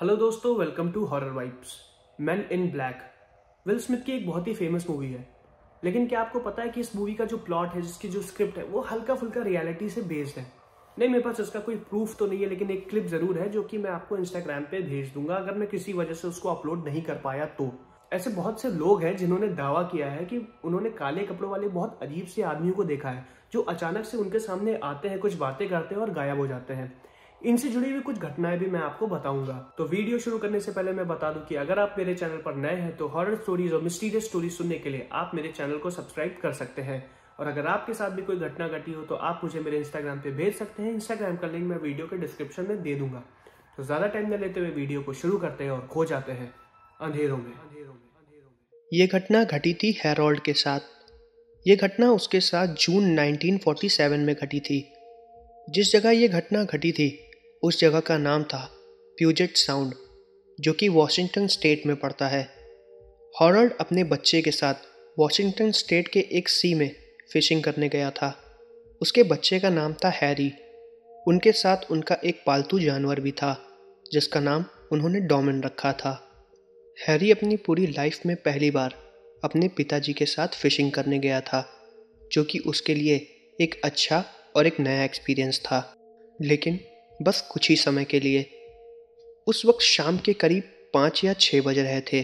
hello दोस्तों welcome to horror vibes man in black Will Smith की एक बहुत ही फेमस मूवी है लेकिन क्या आपको पता है कि इस मूवी का जो प्लॉट है जिसकी जो स्क्रिप्ट है वो हल्का फुल्का रियलिटी से बेस्ड है नहीं मेरे पास इसका कोई प्रूफ तो नहीं है लेकिन एक क्लिप जरूर है जो कि मैं आपको इंस्टाग्राम पे भेज दूंगा अगर मैं किसी वजह से उसको अपलोड नहीं कर पाया तो ऐसे बहुत से लोग हैं जिन्होंने दावा किया है कि उन्होंने काले कपड़ों वाले बहुत अजीब से आदमियों को देखा है जो अचानक से उनके सामने आते हैं कुछ बातें करते हैं और गायब हो जाते हैं इनसे जुड़ी हुई कुछ घटनाएं भी मैं आपको बताऊंगा तो वीडियो शुरू करने से पहले मैं बता दूं कि अगर आप मेरे चैनल पर नए हैं तो हॉरर स्टोरीज और मिस्टीरियस स्टोरी सुनने के लिए आप मेरे चैनल को सब्सक्राइब कर सकते हैं और अगर आपके साथ भी कोई घटना घटी हो तो आप मुझे मेरे इंस्टाग्राम पे भेज सकते हैं इंस्टाग्राम का लिंक मैं वीडियो के डिस्क्रिप्शन में दे दूंगा तो ज्यादा टाइम न लेते हुए वीडियो को शुरू करते हैं और खो जाते हैं अंधेरों में ये घटना घटी थी हेरोल्ड के साथ ये घटना उसके साथ जून 1947 में घटी थी जिस जगह ये घटना घटी थी उस जगह का नाम था प्यूजेट साउंड जो कि वॉशिंगटन स्टेट में पड़ता है हॉरल्ड अपने बच्चे के साथ वॉशिंगटन स्टेट के एक सी में फिशिंग करने गया था उसके बच्चे का नाम था हैरी उनके साथ उनका एक पालतू जानवर भी था जिसका नाम उन्होंने डोमिन रखा था हैरी अपनी पूरी लाइफ में पहली बार अपने पिताजी के साथ फिशिंग करने गया था जो कि उसके लिए एक अच्छा और एक नया एक्सपीरियंस था लेकिन बस कुछ ही समय के लिए उस वक्त शाम के करीब पाँच या छः बज रहे थे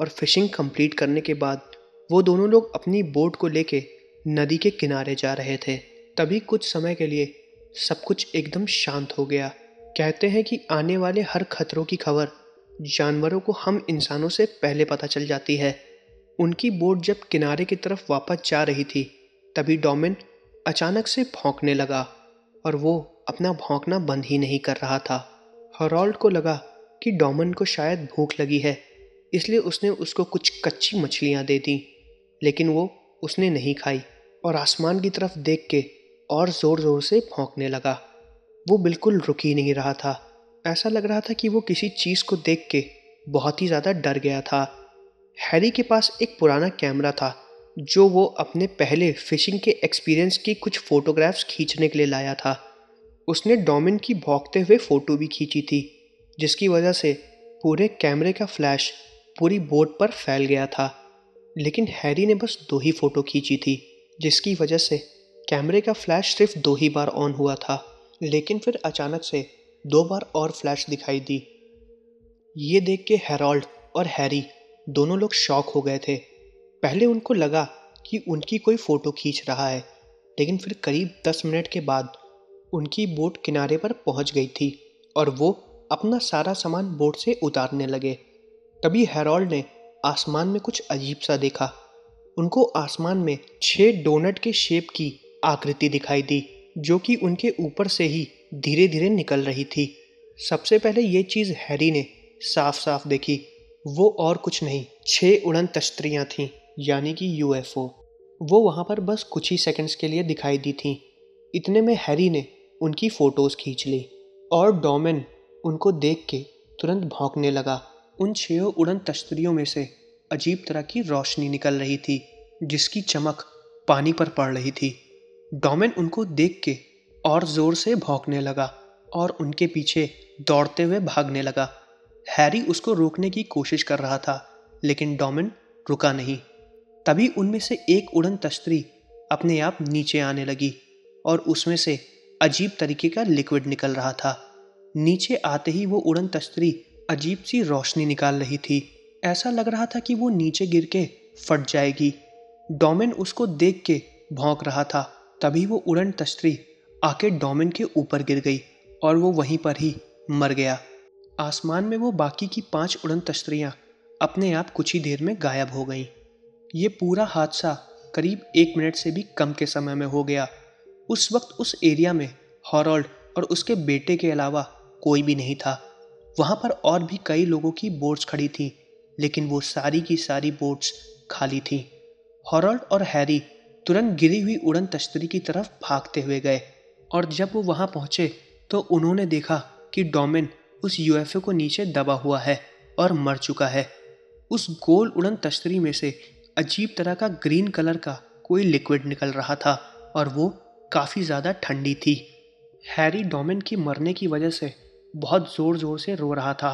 और फिशिंग कंप्लीट करने के बाद वो दोनों लोग अपनी बोट को लेके नदी के किनारे जा रहे थे तभी कुछ समय के लिए सब कुछ एकदम शांत हो गया कहते हैं कि आने वाले हर खतरों की खबर जानवरों को हम इंसानों से पहले पता चल जाती है उनकी बोट जब किनारे की तरफ वापस जा रही थी तभी डोमिन अचानक से फोंकने लगा और वो अपना भौंकना बंद ही नहीं कर रहा था हरॉल्ड को लगा कि डोमन को शायद भूख लगी है इसलिए उसने उसको कुछ कच्ची मछलियाँ दे दी लेकिन वो उसने नहीं खाई और आसमान की तरफ देख के और ज़ोर ज़ोर से भौंकने लगा वो बिल्कुल रुक ही नहीं रहा था ऐसा लग रहा था कि वो किसी चीज़ को देख के बहुत ही ज़्यादा डर गया था हैरी के पास एक पुराना कैमरा था जो वो अपने पहले फ़िशिंग के एक्सपीरियंस की कुछ फ़ोटोग्राफ्स खींचने के लिए लाया था उसने डोमिन की भौंकते हुए फ़ोटो भी खींची थी जिसकी वजह से पूरे कैमरे का फ्लैश पूरी बोट पर फैल गया था लेकिन हैरी ने बस दो ही फ़ोटो खींची थी जिसकी वजह से कैमरे का फ्लैश सिर्फ दो ही बार ऑन हुआ था लेकिन फिर अचानक से दो बार और फ्लैश दिखाई दी ये देख के हेरोल्ड और हैरी दोनों लोग शॉक हो गए थे पहले उनको लगा कि उनकी कोई फ़ोटो खींच रहा है लेकिन फिर करीब दस मिनट के बाद उनकी बोट किनारे पर पहुंच गई थी और वो अपना सारा सामान बोट से उतारने लगे तभी हैरोल्ड ने आसमान में कुछ अजीब सा देखा उनको आसमान में छः डोनट के शेप की आकृति दिखाई दी जो कि उनके ऊपर से ही धीरे धीरे निकल रही थी सबसे पहले ये चीज़ हैरी ने साफ साफ देखी वो और कुछ नहीं छः उड़न तश्तरियाँ थीं यानी कि यूएफओ वो वहाँ पर बस कुछ ही सेकंड्स के लिए दिखाई दी थीं इतने में हैरी ने उनकी फ़ोटोज़ खींच ली और डोमिन उनको देख के तुरंत भौंकने लगा उन छह उड़न तश्तरियों में से अजीब तरह की रोशनी निकल रही थी जिसकी चमक पानी पर पड़ रही थी डोमिन उनको देख के और ज़ोर से भौंकने लगा और उनके पीछे दौड़ते हुए भागने लगा हैरी उसको रोकने की कोशिश कर रहा था लेकिन डोमिन रुका नहीं तभी उनमें से एक उड़न तश्तरी अपने आप नीचे आने लगी और उसमें से अजीब तरीके का लिक्विड निकल रहा था नीचे आते ही वो उड़न तस्तरी अजीब सी रोशनी निकाल रही थी ऐसा लग रहा था कि वो नीचे गिर के फट जाएगी डोमिन उसको देख के भौंक रहा था तभी वो उड़न तस्तरी आके डोमिन के ऊपर गिर गई और वो वहीं पर ही मर गया आसमान में वो बाकी की पांच उड़न तस्तरियाँ अपने आप कुछ ही देर में गायब हो गईं ये पूरा हादसा करीब एक मिनट से भी कम के समय में हो गया उस वक्त उस एरिया में हॉरल्ड और उसके बेटे के अलावा कोई भी नहीं था वहाँ पर और भी कई लोगों की बोट्स खड़ी थी लेकिन वो सारी की सारी बोट्स खाली थी हॉरल्ड और हैरी तुरंत गिरी हुई उड़न तश्तरी की तरफ भागते हुए गए और जब वो वहाँ पहुँचे तो उन्होंने देखा कि डोमिन उस यूएफओ को नीचे दबा हुआ है और मर चुका है उस गोल उड़न तश्तरी में से अजीब तरह का ग्रीन कलर का कोई लिक्विड निकल रहा था और वो काफ़ी ज़्यादा ठंडी थी हैरी डोमिन की मरने की वजह से बहुत ज़ोर ज़ोर से रो रहा था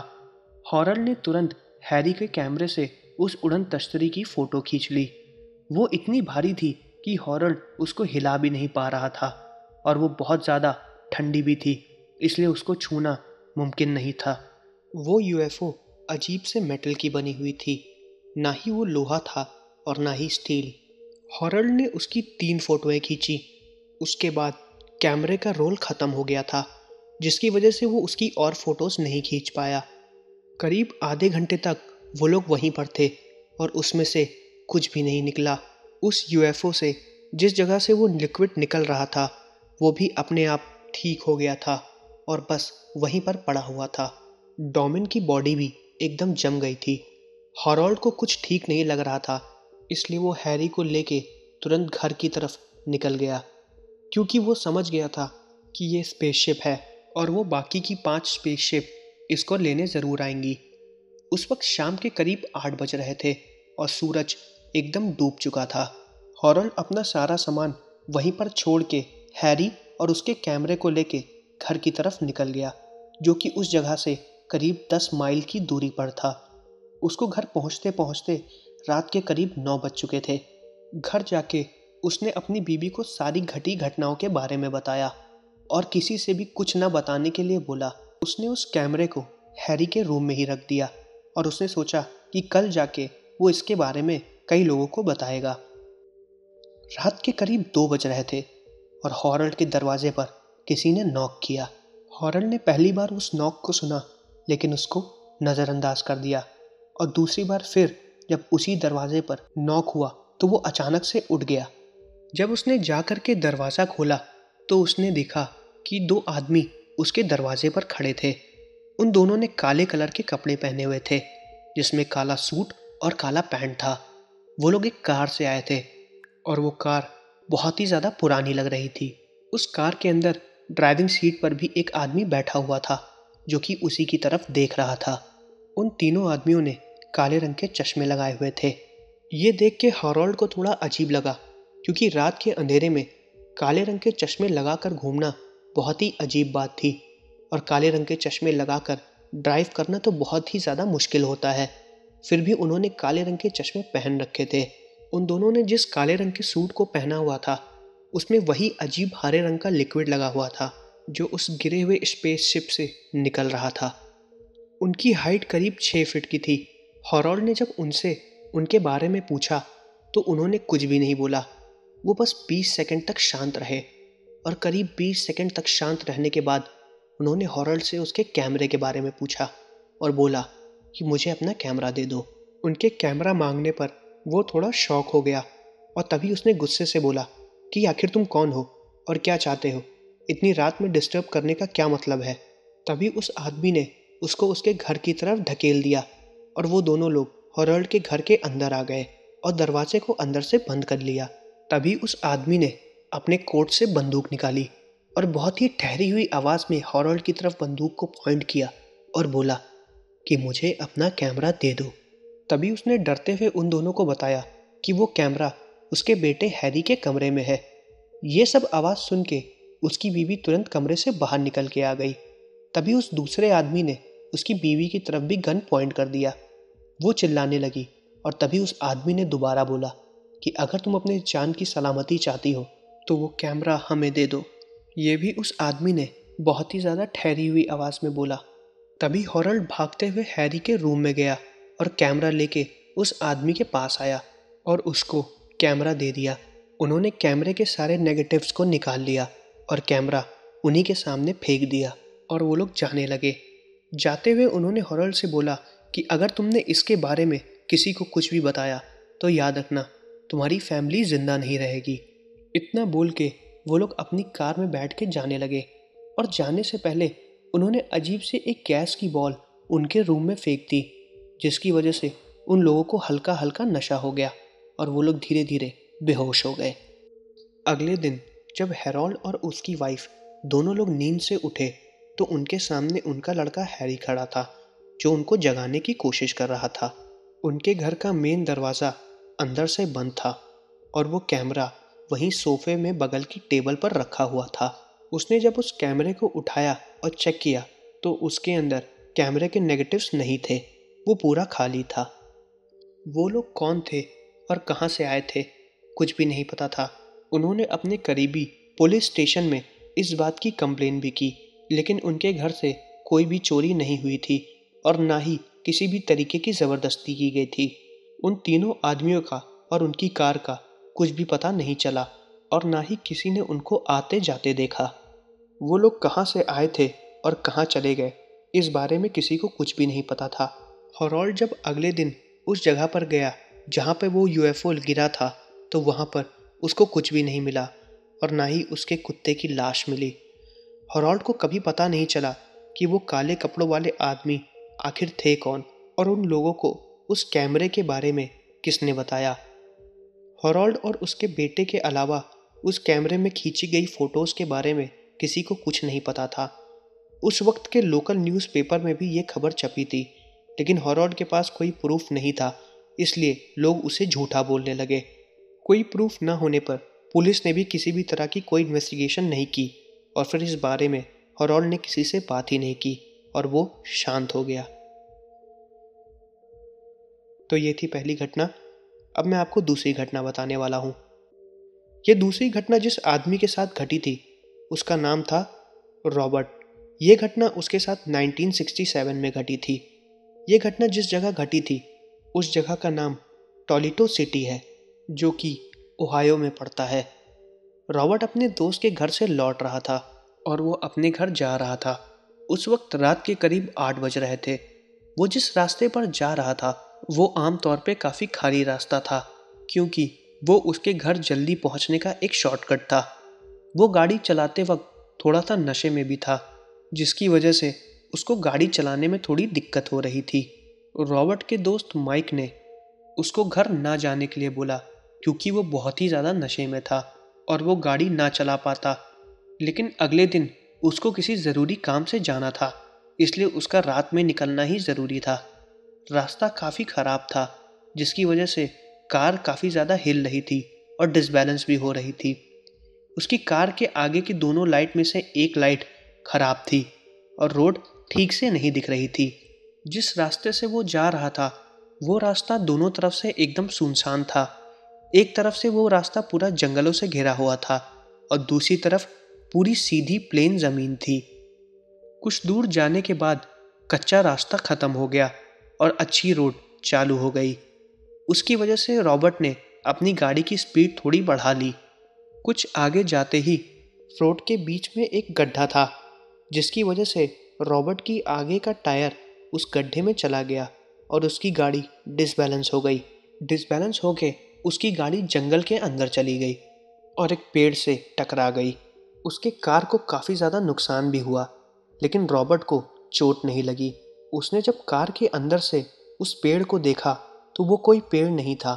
हॉरल ने तुरंत हैरी के कैमरे से उस उड़न तश्तरी की फ़ोटो खींच ली वो इतनी भारी थी कि हॉरल उसको हिला भी नहीं पा रहा था और वो बहुत ज़्यादा ठंडी भी थी इसलिए उसको छूना मुमकिन नहीं था वो यूएफओ अजीब से मेटल की बनी हुई थी ना ही वो लोहा था और ना ही स्टील हॉरल ने उसकी तीन फोटोएं खींची उसके बाद कैमरे का रोल ख़त्म हो गया था जिसकी वजह से वो उसकी और फ़ोटोज़ नहीं खींच पाया करीब आधे घंटे तक वो लोग वहीं पर थे और उसमें से कुछ भी नहीं निकला उस यूएफओ से जिस जगह से वो लिक्विड निकल रहा था वो भी अपने आप ठीक हो गया था और बस वहीं पर पड़ा हुआ था डोमिन की बॉडी भी एकदम जम गई थी हॉरोल्ड को कुछ ठीक नहीं लग रहा था इसलिए वो हैरी को लेके तुरंत घर की तरफ निकल गया क्योंकि वो समझ गया था कि ये स्पेसशिप है और वो बाकी की पांच स्पेसशिप इसको लेने ज़रूर आएंगी उस वक्त शाम के करीब आठ बज रहे थे और सूरज एकदम डूब चुका था हॉरल अपना सारा सामान वहीं पर छोड़ के हैरी और उसके कैमरे को लेके घर की तरफ निकल गया जो कि उस जगह से करीब दस माइल की दूरी पर था उसको घर पहुंचते पहुंचते रात के करीब नौ बज चुके थे घर जाके उसने अपनी बीबी को सारी घटी घटनाओं के बारे में बताया और किसी से भी कुछ न बताने के लिए बोला उसने उस कैमरे को हैरी के रूम में ही रख दिया और उसने सोचा कि कल जाके वो इसके बारे में कई लोगों को बताएगा रात के करीब दो बज रहे थे और हॉरल के दरवाजे पर किसी ने नॉक किया हॉरल ने पहली बार उस नॉक को सुना लेकिन उसको नज़रअंदाज कर दिया और दूसरी बार फिर जब उसी दरवाजे पर नॉक हुआ तो वो अचानक से उठ गया जब उसने जाकर के दरवाज़ा खोला तो उसने देखा कि दो आदमी उसके दरवाजे पर खड़े थे उन दोनों ने काले कलर के कपड़े पहने हुए थे जिसमें काला सूट और काला पैंट था वो लोग एक कार से आए थे और वो कार बहुत ही ज़्यादा पुरानी लग रही थी उस कार के अंदर ड्राइविंग सीट पर भी एक आदमी बैठा हुआ था जो कि उसी की तरफ देख रहा था उन तीनों आदमियों ने काले रंग के चश्मे लगाए हुए थे ये देख के हॉरोल्ड को थोड़ा अजीब लगा क्योंकि रात के अंधेरे में काले रंग के चश्मे लगाकर घूमना बहुत ही अजीब बात थी और काले रंग के चश्मे लगाकर ड्राइव करना तो बहुत ही ज़्यादा मुश्किल होता है फिर भी उन्होंने काले रंग के चश्मे पहन रखे थे उन दोनों ने जिस काले रंग के सूट को पहना हुआ था उसमें वही अजीब हरे रंग का लिक्विड लगा हुआ था जो उस गिरे हुए स्पेसशिप से निकल रहा था उनकी हाइट करीब छः फिट की थी हॉरॉल ने जब उनसे उनके बारे में पूछा तो उन्होंने कुछ भी नहीं बोला वो बस 20 सेकंड तक शांत रहे और करीब 20 सेकंड तक शांत रहने के बाद उन्होंने हॉरल्ड से उसके कैमरे के बारे में पूछा और बोला कि मुझे अपना कैमरा दे दो उनके कैमरा मांगने पर वो थोड़ा शौक हो गया और तभी उसने गुस्से से बोला कि आखिर तुम कौन हो और क्या चाहते हो इतनी रात में डिस्टर्ब करने का क्या मतलब है तभी उस आदमी ने उसको उसके घर की तरफ ढकेल दिया और वो दोनों लोग हॉरल्ड के घर के अंदर आ गए और दरवाजे को अंदर से बंद कर लिया तभी उस आदमी ने अपने कोट से बंदूक निकाली और बहुत ही ठहरी हुई आवाज़ में हॉरल्ड की तरफ बंदूक को पॉइंट किया और बोला कि मुझे अपना कैमरा दे दो तभी उसने डरते हुए उन दोनों को बताया कि वो कैमरा उसके बेटे हैरी के कमरे में है ये सब आवाज़ सुन के उसकी बीवी तुरंत कमरे से बाहर निकल के आ गई तभी उस दूसरे आदमी ने उसकी बीवी की तरफ भी गन पॉइंट कर दिया वो चिल्लाने लगी और तभी उस आदमी ने दोबारा बोला कि अगर तुम अपने जान की सलामती चाहती हो तो वो कैमरा हमें दे दो ये भी उस आदमी ने बहुत ही ज़्यादा ठहरी हुई आवाज़ में बोला तभी हॉरल्ड भागते हुए हैरी के रूम में गया और कैमरा लेके उस आदमी के पास आया और उसको कैमरा दे दिया उन्होंने कैमरे के सारे नेगेटिव्स को निकाल लिया और कैमरा उन्हीं के सामने फेंक दिया और वो लोग जाने लगे जाते हुए उन्होंने हॉरल से बोला कि अगर तुमने इसके बारे में किसी को कुछ भी बताया तो याद रखना तुम्हारी फैमिली जिंदा नहीं रहेगी इतना बोल के वो लोग अपनी कार में बैठ के जाने लगे और जाने से पहले उन्होंने अजीब से एक गैस की बॉल उनके रूम में फेंक दी जिसकी वजह से उन लोगों को हल्का हल्का नशा हो गया और वो लोग धीरे धीरे बेहोश हो गए अगले दिन जब हेरोल्ड और उसकी वाइफ दोनों लोग नींद से उठे तो उनके सामने उनका लड़का हैरी खड़ा था जो उनको जगाने की कोशिश कर रहा था उनके घर का मेन दरवाज़ा अंदर से बंद था और वो कैमरा वहीं सोफे में बगल की टेबल पर रखा हुआ था उसने जब उस कैमरे को उठाया और चेक किया तो उसके अंदर कैमरे के नेगेटिव्स नहीं थे वो पूरा खाली था वो लोग कौन थे और कहाँ से आए थे कुछ भी नहीं पता था उन्होंने अपने करीबी पुलिस स्टेशन में इस बात की कंप्लेन भी की लेकिन उनके घर से कोई भी चोरी नहीं हुई थी और ना ही किसी भी तरीके की ज़बरदस्ती की गई थी उन तीनों आदमियों का और उनकी कार का कुछ भी पता नहीं चला और ना ही किसी ने उनको आते जाते देखा वो लोग कहाँ से आए थे और कहाँ चले गए इस बारे में किसी को कुछ भी नहीं पता था हॉरॉल्ड जब अगले दिन उस जगह पर गया जहाँ पर वो यूएफओ गिरा था तो वहाँ पर उसको कुछ भी नहीं मिला और ना ही उसके कुत्ते की लाश मिली हॉरॉल्ड को कभी पता नहीं चला कि वो काले कपड़ों वाले आदमी आखिर थे कौन और उन लोगों को उस कैमरे के बारे में किसने बताया हॉरल्ड और उसके बेटे के अलावा उस कैमरे में खींची गई फ़ोटोज़ के बारे में किसी को कुछ नहीं पता था उस वक्त के लोकल न्यूज़पेपर में भी ये खबर छपी थी लेकिन हॉरल्ड के पास कोई प्रूफ नहीं था इसलिए लोग उसे झूठा बोलने लगे कोई प्रूफ न होने पर पुलिस ने भी किसी भी तरह की कोई इन्वेस्टिगेशन नहीं की और फिर इस बारे में हॉरल्ड ने किसी से बात ही नहीं की और वो शांत हो गया तो ये थी पहली घटना अब मैं आपको दूसरी घटना बताने वाला हूँ ये दूसरी घटना जिस आदमी के साथ घटी थी उसका नाम था रॉबर्ट ये घटना उसके साथ 1967 में घटी थी ये घटना जिस जगह घटी थी उस जगह का नाम टोलिटो सिटी है जो कि ओहायो में पड़ता है रॉबर्ट अपने दोस्त के घर से लौट रहा था और वो अपने घर जा रहा था उस वक्त रात के करीब आठ बज रहे थे वो जिस रास्ते पर जा रहा था वो आमतौर पे काफ़ी खाली रास्ता था क्योंकि वो उसके घर जल्दी पहुंचने का एक शॉर्टकट था वो गाड़ी चलाते वक्त थोड़ा सा नशे में भी था जिसकी वजह से उसको गाड़ी चलाने में थोड़ी दिक्कत हो रही थी रॉबर्ट के दोस्त माइक ने उसको घर ना जाने के लिए बोला क्योंकि वो बहुत ही ज़्यादा नशे में था और वो गाड़ी ना चला पाता लेकिन अगले दिन उसको किसी ज़रूरी काम से जाना था इसलिए उसका रात में निकलना ही ज़रूरी था रास्ता काफ़ी ख़राब था जिसकी वजह से कार काफ़ी ज़्यादा हिल रही थी और डिसबैलेंस भी हो रही थी उसकी कार के आगे की दोनों लाइट में से एक लाइट ख़राब थी और रोड ठीक से नहीं दिख रही थी जिस रास्ते से वो जा रहा था वो रास्ता दोनों तरफ से एकदम सुनसान था एक तरफ से वो रास्ता पूरा जंगलों से घिरा हुआ था और दूसरी तरफ पूरी सीधी प्लेन ज़मीन थी कुछ दूर जाने के बाद कच्चा रास्ता ख़त्म हो गया और अच्छी रोड चालू हो गई उसकी वजह से रॉबर्ट ने अपनी गाड़ी की स्पीड थोड़ी बढ़ा ली कुछ आगे जाते ही रोड के बीच में एक गड्ढा था जिसकी वजह से रॉबर्ट की आगे का टायर उस गड्ढे में चला गया और उसकी गाड़ी डिसबैलेंस हो गई डिसबैलेंस होके उसकी गाड़ी जंगल के अंदर चली गई और एक पेड़ से टकरा गई उसके कार को काफ़ी ज़्यादा नुकसान भी हुआ लेकिन रॉबर्ट को चोट नहीं लगी उसने जब कार के अंदर से उस पेड़ को देखा तो वो कोई पेड़ नहीं था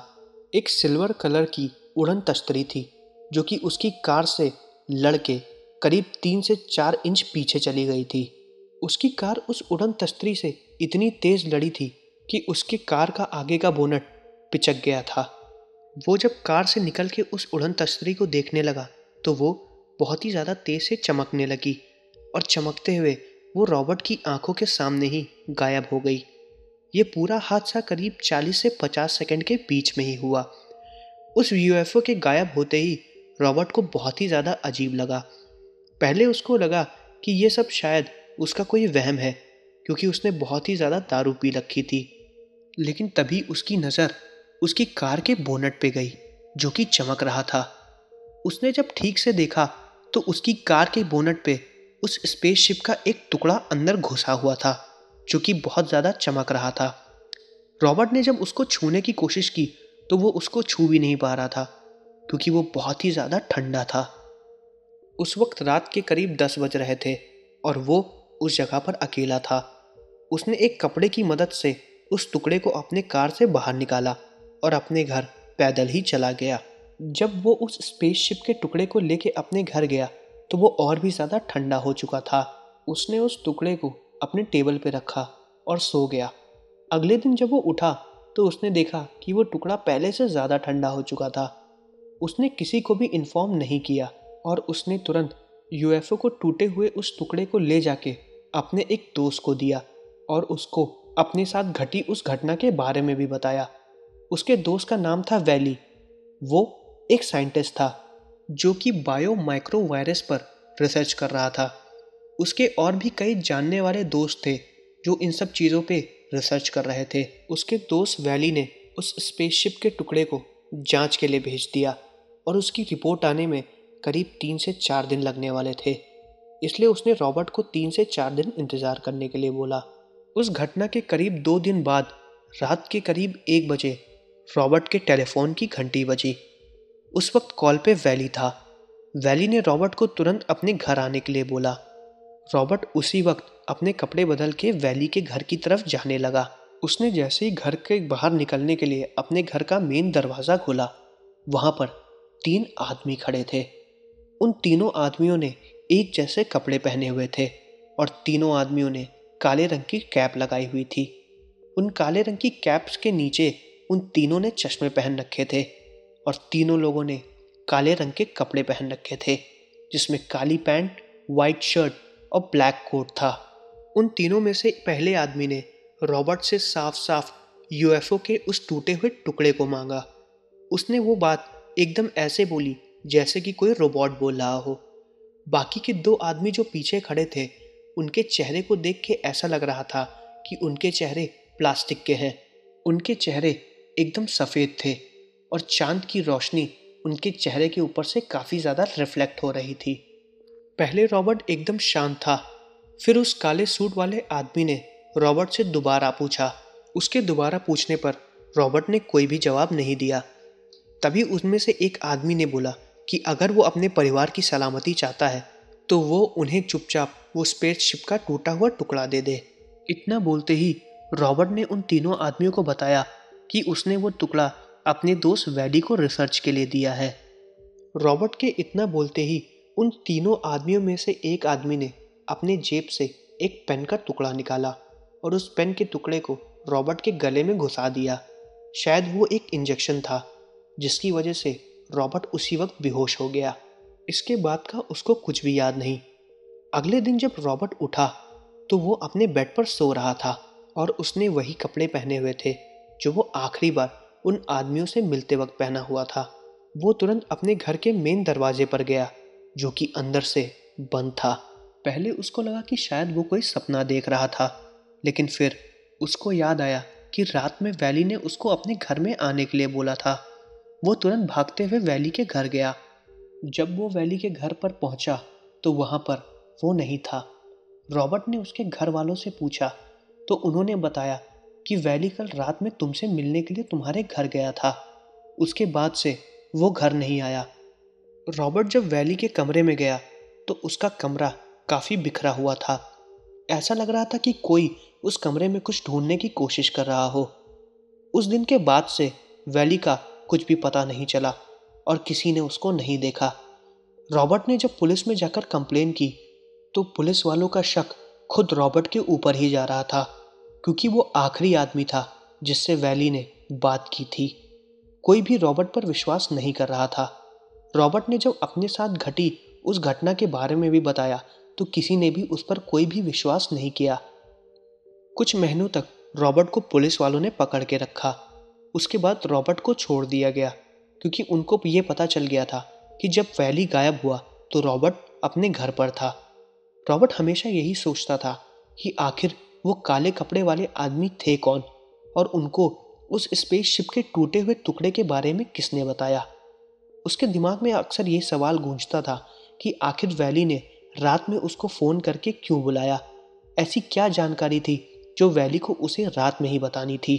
एक सिल्वर कलर की उड़न तश्तरी थी जो कि उसकी कार से लड़के करीब तीन से चार इंच पीछे चली गई थी उसकी कार उस उड़न तश्तरी से इतनी तेज़ लड़ी थी कि उसकी कार का आगे का बोनट पिचक गया था वो जब कार से निकल के उस उड़न तश्तरी को देखने लगा तो वो बहुत ही ज़्यादा तेज़ से चमकने लगी और चमकते हुए वो रॉबर्ट की आंखों के सामने ही गायब हो गई ये पूरा हादसा करीब 40 से 50 सेकंड के बीच में ही हुआ उस यूएफओ के गायब होते ही रॉबर्ट को बहुत ही ज़्यादा अजीब लगा पहले उसको लगा कि ये सब शायद उसका कोई वहम है क्योंकि उसने बहुत ही ज़्यादा दारू पी रखी थी लेकिन तभी उसकी नज़र उसकी कार के बोनट पे गई जो कि चमक रहा था उसने जब ठीक से देखा तो उसकी कार के बोनट पे उस स्पेसशिप का एक टुकड़ा अंदर घुसा हुआ था जो कि बहुत ज़्यादा चमक रहा था रॉबर्ट ने जब उसको छूने की कोशिश की तो वो उसको छू भी नहीं पा रहा था क्योंकि वो बहुत ही ज़्यादा ठंडा था उस वक्त रात के करीब दस बज रहे थे और वो उस जगह पर अकेला था उसने एक कपड़े की मदद से उस टुकड़े को अपने कार से बाहर निकाला और अपने घर पैदल ही चला गया जब वो उस स्पेसशिप के टुकड़े को लेके अपने घर गया तो वो और भी ज़्यादा ठंडा हो चुका था उसने उस टुकड़े को अपने टेबल पर रखा और सो गया अगले दिन जब वो उठा तो उसने देखा कि वो टुकड़ा पहले से ज़्यादा ठंडा हो चुका था उसने किसी को भी इन्फॉर्म नहीं किया और उसने तुरंत यूएफओ को टूटे हुए उस टुकड़े को ले जाके अपने एक दोस्त को दिया और उसको अपने साथ घटी उस घटना के बारे में भी बताया उसके दोस्त का नाम था वैली वो एक साइंटिस्ट था जो कि बायो माइक्रो वायरस पर रिसर्च कर रहा था उसके और भी कई जानने वाले दोस्त थे जो इन सब चीज़ों पे रिसर्च कर रहे थे उसके दोस्त वैली ने उस स्पेसशिप के टुकड़े को जांच के लिए भेज दिया और उसकी रिपोर्ट आने में करीब तीन से चार दिन लगने वाले थे इसलिए उसने रॉबर्ट को तीन से चार दिन इंतज़ार करने के लिए बोला उस घटना के करीब दो दिन बाद रात के करीब एक बजे रॉबर्ट के टेलीफोन की घंटी बजी उस वक्त कॉल पे वैली था वैली ने रॉबर्ट को तुरंत अपने घर आने के लिए बोला रॉबर्ट उसी वक्त अपने कपड़े बदल के वैली के घर की तरफ जाने लगा उसने जैसे ही घर के बाहर निकलने के लिए अपने घर का मेन दरवाज़ा खोला वहाँ पर तीन आदमी खड़े थे उन तीनों आदमियों ने एक जैसे कपड़े पहने हुए थे और तीनों आदमियों ने काले रंग की कैप लगाई हुई थी उन काले रंग की कैप्स के नीचे उन तीनों ने चश्मे पहन रखे थे और तीनों लोगों ने काले रंग के कपड़े पहन रखे थे जिसमें काली पैंट वाइट शर्ट और ब्लैक कोट था उन तीनों में से पहले आदमी ने रॉबर्ट से साफ साफ यूएफओ के उस टूटे हुए टुकड़े को मांगा उसने वो बात एकदम ऐसे बोली जैसे कि कोई रोबोट बोल रहा हो बाकी के दो आदमी जो पीछे खड़े थे उनके चेहरे को देख के ऐसा लग रहा था कि उनके चेहरे प्लास्टिक के हैं उनके चेहरे एकदम सफ़ेद थे और चांद की रोशनी उनके चेहरे के ऊपर से काफ़ी ज़्यादा रिफ्लेक्ट हो रही थी पहले रॉबर्ट एकदम शांत था फिर उस काले सूट वाले आदमी ने रॉबर्ट से दोबारा पूछा उसके दोबारा पूछने पर रॉबर्ट ने कोई भी जवाब नहीं दिया तभी उनमें से एक आदमी ने बोला कि अगर वो अपने परिवार की सलामती चाहता है तो वो उन्हें चुपचाप वो स्पेसशिप का टूटा हुआ टुकड़ा दे दे इतना बोलते ही रॉबर्ट ने उन तीनों आदमियों को बताया कि उसने वो टुकड़ा अपने दोस्त वैडी को रिसर्च के लिए दिया है रॉबर्ट के इतना बोलते ही उन तीनों आदमियों में से एक आदमी ने अपने जेब से एक पेन का टुकड़ा निकाला और उस पेन के टुकड़े को रॉबर्ट के गले में घुसा दिया शायद वो एक इंजेक्शन था जिसकी वजह से रॉबर्ट उसी वक्त बेहोश हो गया इसके बाद का उसको कुछ भी याद नहीं अगले दिन जब रॉबर्ट उठा तो वो अपने बेड पर सो रहा था और उसने वही कपड़े पहने हुए थे जो वो आखिरी बार उन आदमियों से मिलते वक्त पहना हुआ था वो तुरंत अपने घर के मेन दरवाजे पर गया जो कि अंदर से बंद था पहले उसको लगा कि शायद वो कोई सपना देख रहा था लेकिन फिर उसको याद आया कि रात में वैली ने उसको अपने घर में आने के लिए बोला था वो तुरंत भागते हुए वैली के घर गया जब वो वैली के घर पर पहुंचा तो वहाँ पर वो नहीं था रॉबर्ट ने उसके घर वालों से पूछा तो उन्होंने बताया कि वैली कल रात में तुमसे मिलने के लिए तुम्हारे घर गया था उसके बाद से वो घर नहीं आया रॉबर्ट जब वैली के कमरे में गया तो उसका कमरा काफ़ी बिखरा हुआ था ऐसा लग रहा था कि कोई उस कमरे में कुछ ढूंढने की कोशिश कर रहा हो उस दिन के बाद से वैली का कुछ भी पता नहीं चला और किसी ने उसको नहीं देखा रॉबर्ट ने जब पुलिस में जाकर कंप्लेन की तो पुलिस वालों का शक खुद रॉबर्ट के ऊपर ही जा रहा था क्योंकि वो आखिरी आदमी था जिससे वैली ने बात की थी कोई भी रॉबर्ट पर विश्वास नहीं कर रहा था रॉबर्ट ने जब अपने साथ घटी उस घटना के बारे में भी बताया तो किसी ने भी उस पर कोई भी विश्वास नहीं किया कुछ महीनों तक रॉबर्ट को पुलिस वालों ने पकड़ के रखा उसके बाद रॉबर्ट को छोड़ दिया गया क्योंकि उनको ये पता चल गया था कि जब वैली गायब हुआ तो रॉबर्ट अपने घर पर था रॉबर्ट हमेशा यही सोचता था कि आखिर वो काले कपड़े वाले आदमी थे कौन और उनको उस स्पेसशिप के टूटे हुए टुकड़े के बारे में किसने बताया उसके दिमाग में अक्सर ये सवाल गूंजता था कि आखिर वैली ने रात में उसको फ़ोन करके क्यों बुलाया ऐसी क्या जानकारी थी जो वैली को उसे रात में ही बतानी थी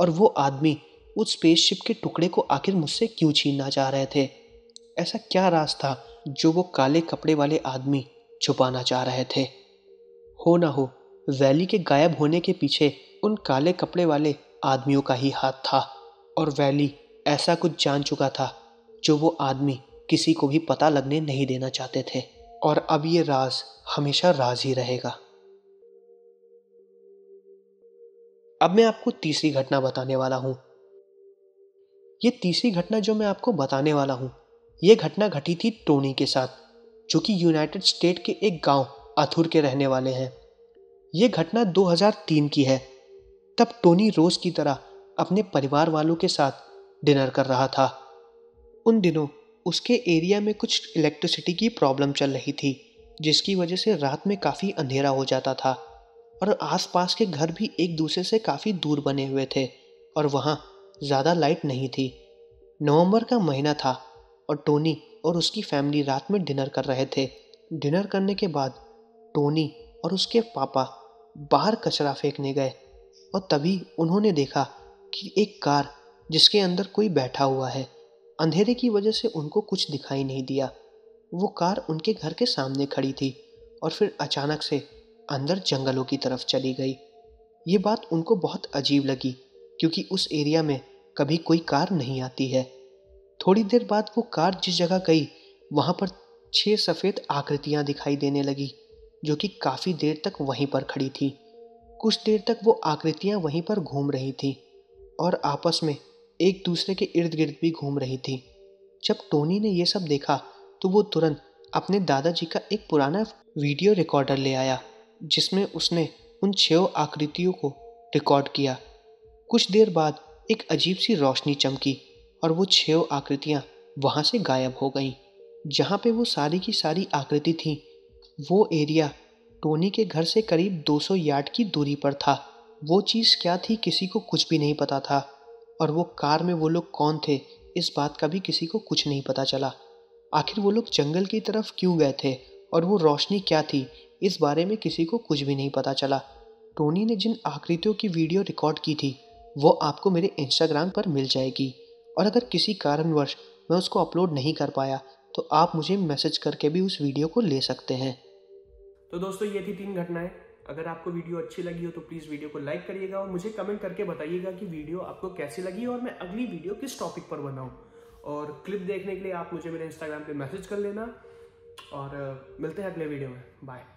और वो आदमी उस स्पेसशिप के टुकड़े को आखिर मुझसे क्यों छीनना चाह रहे थे ऐसा क्या राज था जो वो काले कपड़े वाले आदमी छुपाना चाह रहे थे हो ना हो वैली के गायब होने के पीछे उन काले कपड़े वाले आदमियों का ही हाथ था और वैली ऐसा कुछ जान चुका था जो वो आदमी किसी को भी पता लगने नहीं देना चाहते थे और अब ये राज हमेशा राज ही रहेगा अब मैं आपको तीसरी घटना बताने वाला हूं ये तीसरी घटना जो मैं आपको बताने वाला हूं ये घटना घटी थी टोनी के साथ जो कि यूनाइटेड स्टेट के एक गांव अथुर के रहने वाले हैं ये घटना 2003 की है तब टोनी रोज की तरह अपने परिवार वालों के साथ डिनर कर रहा था उन दिनों उसके एरिया में कुछ इलेक्ट्रिसिटी की प्रॉब्लम चल रही थी जिसकी वजह से रात में काफ़ी अंधेरा हो जाता था और आसपास के घर भी एक दूसरे से काफ़ी दूर बने हुए थे और वहाँ ज़्यादा लाइट नहीं थी नवंबर का महीना था और टोनी और उसकी फैमिली रात में डिनर कर रहे थे डिनर करने के बाद टोनी और उसके पापा बाहर कचरा फेंकने गए और तभी उन्होंने देखा कि एक कार जिसके अंदर कोई बैठा हुआ है अंधेरे की वजह से उनको कुछ दिखाई नहीं दिया वो कार उनके घर के सामने खड़ी थी और फिर अचानक से अंदर जंगलों की तरफ चली गई ये बात उनको बहुत अजीब लगी क्योंकि उस एरिया में कभी कोई कार नहीं आती है थोड़ी देर बाद वो कार जिस जगह गई वहाँ पर छह सफ़ेद आकृतियाँ दिखाई देने लगी जो कि काफ़ी देर तक वहीं पर खड़ी थी कुछ देर तक वो आकृतियाँ वहीं पर घूम रही थीं और आपस में एक दूसरे के इर्द गिर्द भी घूम रही थी जब टोनी ने यह सब देखा तो वो तुरंत अपने दादाजी का एक पुराना वीडियो रिकॉर्डर ले आया जिसमें उसने उन छः आकृतियों को रिकॉर्ड किया कुछ देर बाद एक अजीब सी रोशनी चमकी और वो छः आकृतियाँ वहाँ से गायब हो गईं जहाँ पे वो सारी की सारी आकृति थी वो एरिया टोनी के घर से करीब 200 यार्ड की दूरी पर था वो चीज़ क्या थी किसी को कुछ भी नहीं पता था और वो कार में वो लोग कौन थे इस बात का भी किसी को कुछ नहीं पता चला आखिर वो लोग जंगल की तरफ क्यों गए थे और वो रोशनी क्या थी इस बारे में किसी को कुछ भी नहीं पता चला टोनी ने जिन आकृतियों की वीडियो रिकॉर्ड की थी वो आपको मेरे इंस्टाग्राम पर मिल जाएगी और अगर किसी कारणवश मैं उसको अपलोड नहीं कर पाया तो आप मुझे मैसेज करके भी उस वीडियो को ले सकते हैं तो दोस्तों ये थी तीन घटनाएं अगर आपको वीडियो अच्छी लगी हो तो प्लीज़ वीडियो को लाइक करिएगा और मुझे कमेंट करके बताइएगा कि वीडियो आपको कैसी लगी और मैं अगली वीडियो किस टॉपिक पर बनाऊँ और क्लिप देखने के लिए आप मुझे मेरे इंस्टाग्राम पे मैसेज कर लेना और मिलते हैं अगले वीडियो में बाय